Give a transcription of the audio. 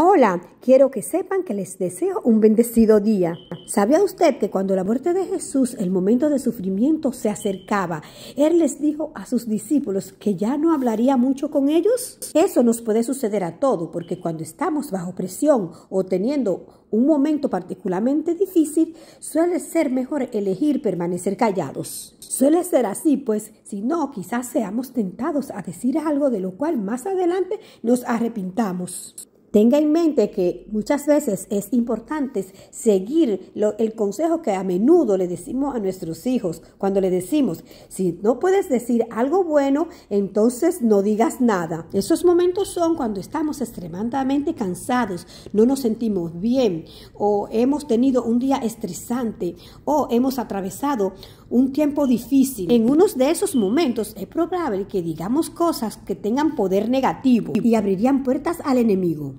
Hola, quiero que sepan que les deseo un bendecido día. ¿Sabía usted que cuando la muerte de Jesús, el momento de sufrimiento se acercaba, Él les dijo a sus discípulos que ya no hablaría mucho con ellos? Eso nos puede suceder a todos, porque cuando estamos bajo presión o teniendo un momento particularmente difícil, suele ser mejor elegir permanecer callados. Suele ser así, pues si no, quizás seamos tentados a decir algo de lo cual más adelante nos arrepintamos. Tenga en mente que muchas veces es importante seguir el consejo que a menudo le decimos a nuestros hijos, cuando le decimos, si no puedes decir algo bueno, entonces no digas nada. Esos momentos son cuando estamos extremadamente cansados, no nos sentimos bien o hemos tenido un día estresante o hemos atravesado un tiempo difícil. En unos de esos momentos es probable que digamos cosas que tengan poder negativo y abrirían puertas al enemigo.